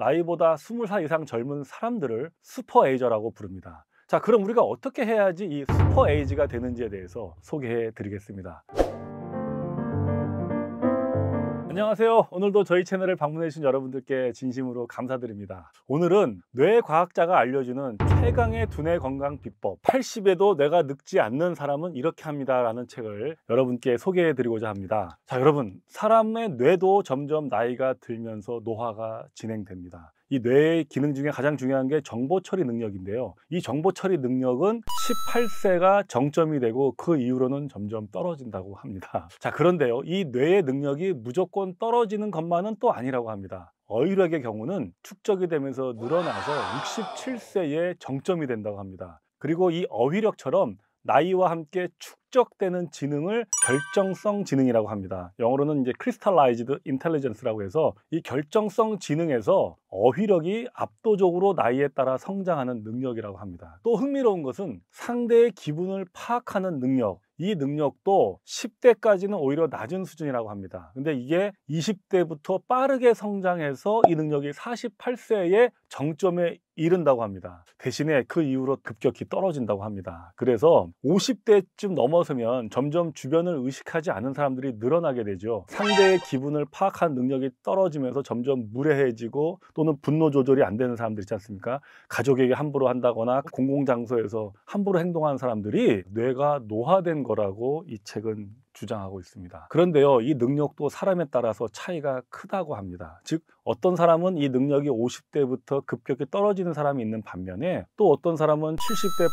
나이보다 20살 이상 젊은 사람들을 슈퍼에이저라고 부릅니다. 자, 그럼 우리가 어떻게 해야지 이 슈퍼에이지가 되는지에 대해서 소개해 드리겠습니다. 안녕하세요. 오늘도 저희 채널을 방문해주신 여러분들께 진심으로 감사드립니다. 오늘은 뇌과학자가 알려주는 최강의 두뇌 건강 비법 80에도 뇌가 늙지 않는 사람은 이렇게 합니다 라는 책을 여러분께 소개해드리고자 합니다. 자 여러분 사람의 뇌도 점점 나이가 들면서 노화가 진행됩니다. 이 뇌의 기능 중에 가장 중요한 게 정보 처리 능력인데요. 이 정보 처리 능력은 18세가 정점이 되고 그 이후로는 점점 떨어진다고 합니다. 자, 그런데요. 이 뇌의 능력이 무조건 떨어지는 것만은 또 아니라고 합니다. 어휘력의 경우는 축적이 되면서 늘어나서 67세에 정점이 된다고 합니다. 그리고 이 어휘력처럼 나이와 함께 축 축적되는 지능을 결정성 지능이라고 합니다. 영어로는 이제 crystallized intelligence라고 해서 이 결정성 지능에서 어휘력이 압도적으로 나이에 따라 성장하는 능력이라고 합니다. 또 흥미로운 것은 상대의 기분을 파악하는 능력, 이 능력도 10대까지는 오히려 낮은 수준이라고 합니다. 근데 이게 20대부터 빠르게 성장해서 이 능력이 48세에 정점에 이른다고 합니다. 대신에 그 이후로 급격히 떨어진다고 합니다. 그래서 50대쯤 넘어 넘어서면 점점 주변을 의식하지 않은 사람들이 늘어나게 되죠. 상대의 기분을 파악한 능력이 떨어지면서 점점 무례해지고 또는 분노 조절이 안 되는 사람들 있지 않습니까? 가족에게 함부로 한다거나 공공장소에서 함부로 행동하는 사람들이 뇌가 노화된 거라고 이 책은 주장하고 있습니다. 그런데요, 이 능력도 사람에 따라서 차이가 크다고 합니다. 즉, 어떤 사람은 이 능력이 50대부터 급격히 떨어지는 사람이 있는 반면에 또 어떤 사람은 70대,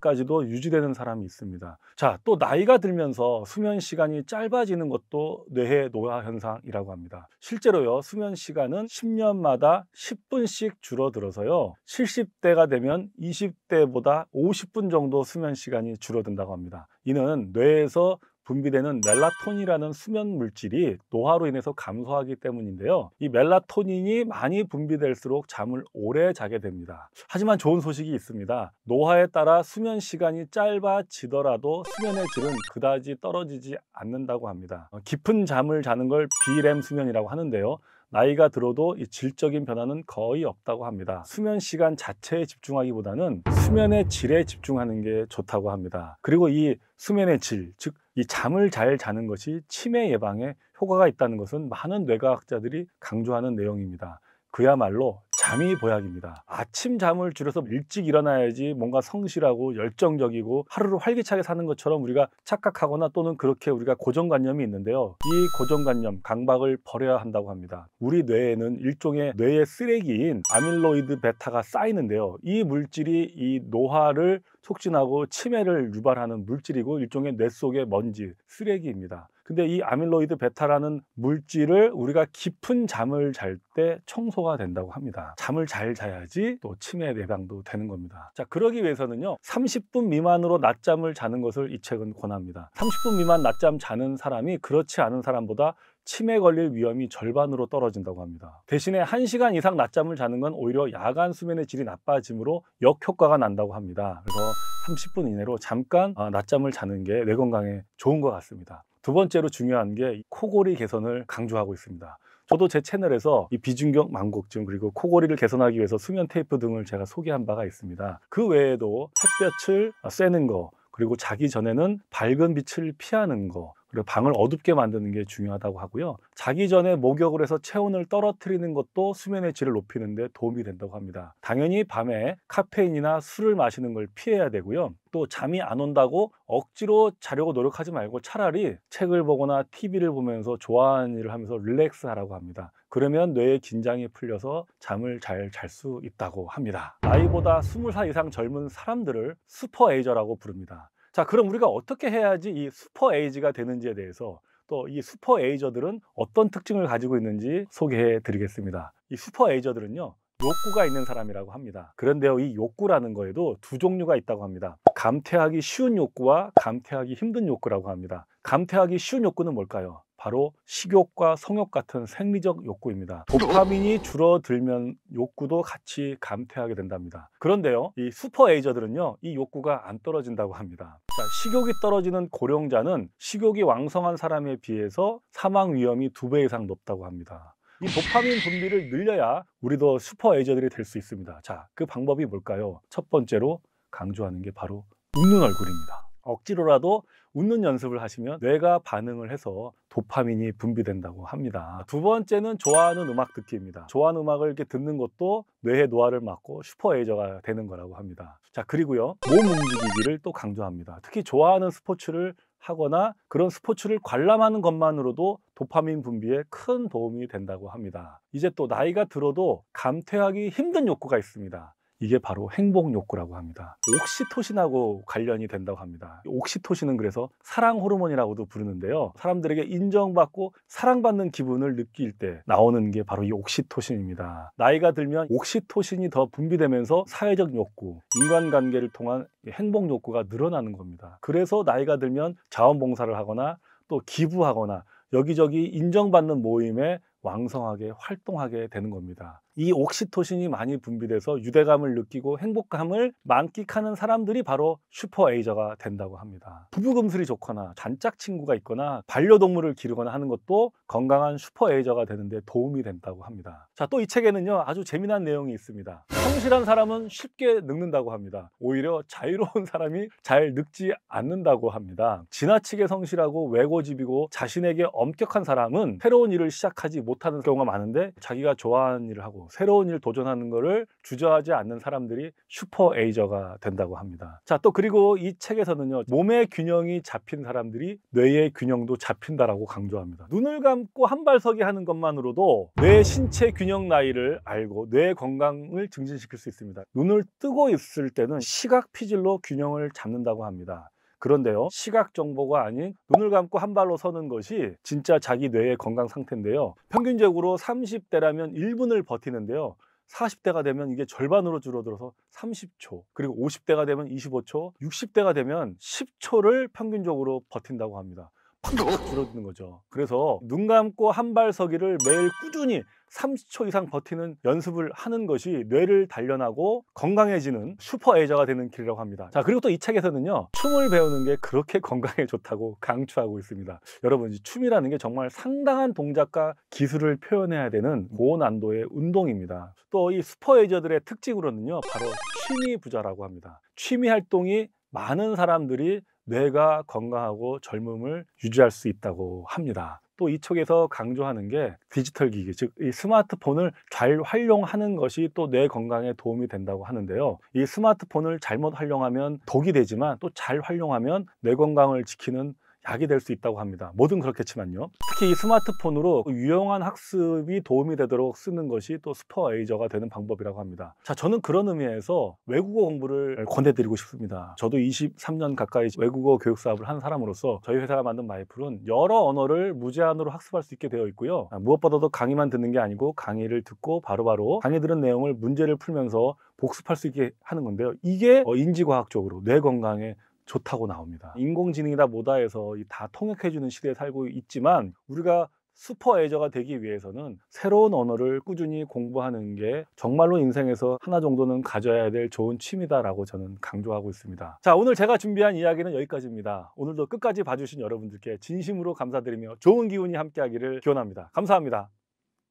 80대까지도 유지되는 사람이 있습니다. 자, 또 나이가 들면서 수면 시간이 짧아지는 것도 뇌의 노화 현상이라고 합니다. 실제로요, 수면 시간은 10년마다 10분씩 줄어들어서요, 70대가 되면 20대보다 50분 정도 수면 시간이 줄어든다고 합니다. 이는 뇌에서 분비되는 멜라토닌이라는 수면 물질이 노화로 인해서 감소하기 때문인데요. 이 멜라토닌이 많이 분비될수록 잠을 오래 자게 됩니다. 하지만 좋은 소식이 있습니다. 노화에 따라 수면 시간이 짧아지더라도 수면의 질은 그다지 떨어지지 않는다고 합니다. 어, 깊은 잠을 자는 걸 비렘 수면이라고 하는데요. 나이가 들어도 이 질적인 변화는 거의 없다고 합니다. 수면 시간 자체에 집중하기보다는 수면의 질에 집중하는 게 좋다고 합니다. 그리고 이 수면의 질, 즉 이 잠을 잘 자는 것이 치매 예방에 효과가 있다는 것은 많은 뇌과학자들이 강조하는 내용입니다. 그야말로 잠이 보약입니다. 아침 잠을 줄여서 일찍 일어나야지 뭔가 성실하고 열정적이고 하루를 활기차게 사는 것처럼 우리가 착각하거나 또는 그렇게 우리가 고정관념이 있는데요. 이 고정관념, 강박을 버려야 한다고 합니다. 우리 뇌에는 일종의 뇌의 쓰레기인 아밀로이드 베타가 쌓이는데요. 이 물질이 이 노화를 촉진하고 치매를 유발하는 물질이고 일종의 뇌 속의 먼지, 쓰레기입니다. 근데 이 아밀로이드 베타라는 물질을 우리가 깊은 잠을 잘 때 청소가 된다고 합니다. 잠을 잘 자야지 또 치매 예방도 되는 겁니다. 자, 그러기 위해서는요. 30분 미만으로 낮잠을 자는 것을 이 책은 권합니다. 30분 미만 낮잠 자는 사람이 그렇지 않은 사람보다 치매 걸릴 위험이 절반으로 떨어진다고 합니다. 대신에 1시간 이상 낮잠을 자는 건 오히려 야간 수면의 질이 나빠지므로 역효과가 난다고 합니다. 그래서 30분 이내로 잠깐 아, 낮잠을 자는 게 뇌 건강에 좋은 것 같습니다. 두 번째로 중요한 게 코골이 개선을 강조하고 있습니다. 저도 제 채널에서 이 비중격 망곡증 그리고 코골이를 개선하기 위해서 수면 테이프 등을 제가 소개한 바가 있습니다. 그 외에도 햇볕을 아, 쐬는 거 그리고 자기 전에는 밝은 빛을 피하는 거 그리고 방을 어둡게 만드는 게 중요하다고 하고요. 자기 전에 목욕을 해서 체온을 떨어뜨리는 것도 수면의 질을 높이는 데 도움이 된다고 합니다. 당연히 밤에 카페인이나 술을 마시는 걸 피해야 되고요. 또 잠이 안 온다고 억지로 자려고 노력하지 말고 차라리 책을 보거나 TV를 보면서 좋아하는 일을 하면서 릴렉스 하라고 합니다. 그러면 뇌의 긴장이 풀려서 잠을 잘 잘 수 있다고 합니다. 나이보다 20살 이상 젊은 사람들을 슈퍼에이저라고 부릅니다. 자, 그럼 우리가 어떻게 해야지 이 슈퍼 에이지가 되는지에 대해서 또 이 슈퍼 에이저들은 어떤 특징을 가지고 있는지 소개해 드리겠습니다. 이 슈퍼 에이저들은요. 욕구가 있는 사람이라고 합니다. 그런데요, 이 욕구라는 거에도 두 종류가 있다고 합니다. 감퇴하기 쉬운 욕구와 감퇴하기 힘든 욕구라고 합니다. 감퇴하기 쉬운 욕구는 뭘까요? 바로 식욕과 성욕 같은 생리적 욕구입니다. 도파민이 줄어들면 욕구도 같이 감퇴하게 된답니다. 그런데요, 이 슈퍼에이저들은요, 이 욕구가 안 떨어진다고 합니다. 자, 식욕이 떨어지는 고령자는 식욕이 왕성한 사람에 비해서 사망 위험이 두 배 이상 높다고 합니다. 이 도파민 분비를 늘려야 우리도 슈퍼에이저들이 될 수 있습니다. 자, 그 방법이 뭘까요? 첫 번째로 강조하는 게 바로 웃는 얼굴입니다. 억지로라도 웃는 연습을 하시면 뇌가 반응을 해서 도파민이 분비된다고 합니다. 두 번째는 좋아하는 음악 듣기입니다. 좋아하는 음악을 이렇게 듣는 것도 뇌의 노화를 막고 슈퍼에이저가 되는 거라고 합니다. 자 그리고요 몸 움직이기를 또 강조합니다. 특히 좋아하는 스포츠를 하거나 그런 스포츠를 관람하는 것만으로도 도파민 분비에 큰 도움이 된다고 합니다. 이제 또 나이가 들어도 감퇴하기 힘든 욕구가 있습니다. 이게 바로 행복 욕구라고 합니다. 옥시토신하고 관련이 된다고 합니다. 옥시토신은 그래서 사랑 호르몬이라고도 부르는데요. 사람들에게 인정받고 사랑받는 기분을 느낄 때 나오는 게 바로 이 옥시토신입니다. 나이가 들면 옥시토신이 더 분비되면서 사회적 욕구, 인간관계를 통한 행복 욕구가 늘어나는 겁니다. 그래서 나이가 들면 자원봉사를 하거나 또 기부하거나 여기저기 인정받는 모임에 왕성하게 활동하게 되는 겁니다. 이 옥시토신이 많이 분비돼서 유대감을 느끼고 행복감을 만끽하는 사람들이 바로 슈퍼에이저가 된다고 합니다. 부부금슬이 좋거나 단짝 친구가 있거나 반려동물을 기르거나 하는 것도 건강한 슈퍼에이저가 되는데 도움이 된다고 합니다. 자, 또 이 책에는요 아주 재미난 내용이 있습니다. 성실한 사람은 쉽게 늙는다고 합니다. 오히려 자유로운 사람이 잘 늙지 않는다고 합니다. 지나치게 성실하고 외고집이고 자신에게 엄격한 사람은 새로운 일을 시작하지 못하는 경우가 많은데 자기가 좋아하는 일을 하고 새로운 일 도전하는 것을 주저하지 않는 사람들이 슈퍼에이저가 된다고 합니다. 자, 또 그리고 이 책에서는요. 몸의 균형이 잡힌 사람들이 뇌의 균형도 잡힌다라고 강조합니다. 눈을 감고 한발석이 하는 것만으로도 뇌 신체 균형 나이를 알고 뇌 건강을 증진시키는 발생시킬 수 있습니다. 눈을 뜨고 있을 때는 시각 피질로 균형을 잡는다고 합니다. 그런데요 시각 정보가 아닌 눈을 감고 한 발로 서는 것이 진짜 자기 뇌의 건강 상태인데요 평균적으로 30대라면 1분을 버티는데요 40대가 되면 이게 절반으로 줄어들어서 30초 그리고 50대가 되면 25초 60대가 되면 10초를 평균적으로 버틴다고 합니다 팍 줄어드는 거죠. 그래서 눈 감고 한 발 서기를 매일 꾸준히 30초 이상 버티는 연습을 하는 것이 뇌를 단련하고 건강해지는 슈퍼 에이저가 되는 길이라고 합니다. 자 그리고 또 이 책에서는요 춤을 배우는 게 그렇게 건강에 좋다고 강추하고 있습니다. 여러분 이 춤이라는 게 정말 상당한 동작과 기술을 표현해야 되는 고난도의 운동입니다. 또 이 슈퍼 에이저들의 특징으로는요 바로 취미 부자라고 합니다. 취미 활동이 많은 사람들이 뇌가 건강하고 젊음을 유지할 수 있다고 합니다. 또 이쪽에서 강조하는 게 디지털 기기, 즉 이 스마트폰을 잘 활용하는 것이 또 뇌 건강에 도움이 된다고 하는데요. 이 스마트폰을 잘못 활용하면 독이 되지만 또 잘 활용하면 뇌 건강을 지키는 약이 될 수 있다고 합니다. 뭐든 그렇겠지만요. 특히 이 스마트폰으로 그 유용한 학습이 도움이 되도록 쓰는 것이 또 슈퍼에이저가 되는 방법이라고 합니다. 자, 저는 그런 의미에서 외국어 공부를 권해드리고 싶습니다. 저도 23년 가까이 외국어 교육 사업을 한 사람으로서 저희 회사가 만든 마이풀은 여러 언어를 무제한으로 학습할 수 있게 되어 있고요. 아, 무엇보다도 강의만 듣는 게 아니고 강의를 듣고 바로바로 바로 강의 들은 내용을 문제를 풀면서 복습할 수 있게 하는 건데요. 이게 어, 인지과학적으로 뇌 건강에 좋다고 나옵니다. 인공지능이다 뭐다 해서 다 통역해주는 시대에 살고 있지만 우리가 슈퍼애저가 되기 위해서는 새로운 언어를 꾸준히 공부하는 게 정말로 인생에서 하나 정도는 가져야 될 좋은 취미다라고 저는 강조하고 있습니다. 자, 오늘 제가 준비한 이야기는 여기까지입니다. 오늘도 끝까지 봐주신 여러분들께 진심으로 감사드리며 좋은 기운이 함께하기를 기원합니다. 감사합니다.